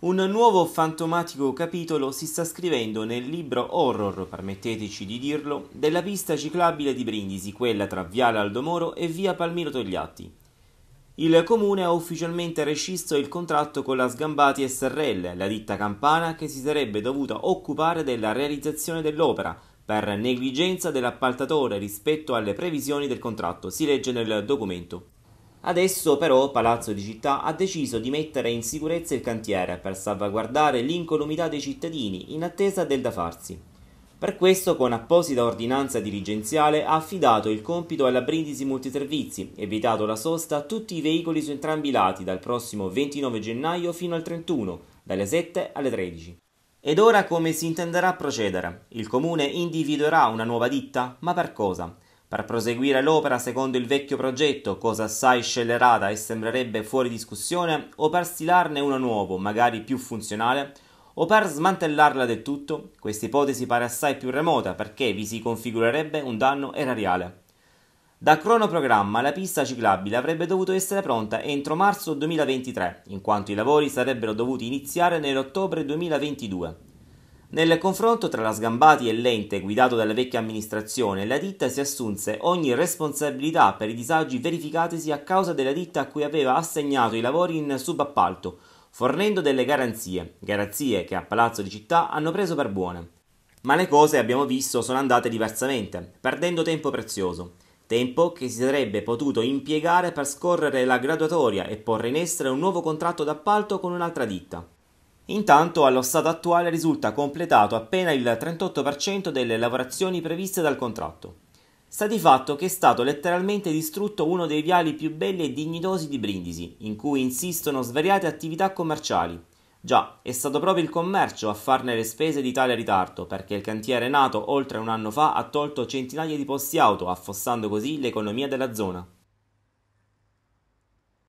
Un nuovo fantomatico capitolo si sta scrivendo nel libro horror, permetteteci di dirlo, della pista ciclabile di Brindisi, quella tra Viale Aldomoro e Via Palmiro Togliatti. Il comune ha ufficialmente rescisso il contratto con la Sgambati SRL, la ditta campana che si sarebbe dovuta occupare della realizzazione dell'opera, per negligenza dell'appaltatore rispetto alle previsioni del contratto, si legge nel documento. Adesso però Palazzo di Città ha deciso di mettere in sicurezza il cantiere per salvaguardare l'incolumità dei cittadini in attesa del da farsi. Per questo con apposita ordinanza dirigenziale ha affidato il compito alla Brindisi Multiservizi e vietato la sosta a tutti i veicoli su entrambi i lati dal prossimo 29 gennaio fino al 31, dalle 7 alle 13. Ed ora come si intenderà procedere? Il comune individuerà una nuova ditta? Ma per cosa? per proseguire l'opera secondo il vecchio progetto, cosa assai scellerata e sembrerebbe fuori discussione, o per stilarne uno nuovo, magari più funzionale, o per smantellarla del tutto, questa ipotesi pare assai più remota perché vi si configurerebbe un danno erariale. Da cronoprogramma la pista ciclabile avrebbe dovuto essere pronta entro marzo 2023, in quanto i lavori sarebbero dovuti iniziare nell'ottobre 2022. Nel confronto tra la Sgambati e l'ente guidato dalla vecchia amministrazione, la ditta si assunse ogni responsabilità per i disagi verificatisi a causa della ditta a cui aveva assegnato i lavori in subappalto, fornendo delle garanzie, garanzie che a Palazzo di Città hanno preso per buone. Ma le cose, abbiamo visto, sono andate diversamente, perdendo tempo prezioso. Tempo che si sarebbe potuto impiegare per scorrere la graduatoria e porre in essere un nuovo contratto d'appalto con un'altra ditta. Intanto, allo stato attuale risulta completato appena il 38% delle lavorazioni previste dal contratto. Sta di fatto che è stato letteralmente distrutto uno dei viali più belli e dignitosi di Brindisi, in cui insistono svariate attività commerciali. Già, è stato proprio il commercio a farne le spese di tale ritardo, perché il cantiere nato oltre un anno fa ha tolto centinaia di posti auto, affossando così l'economia della zona.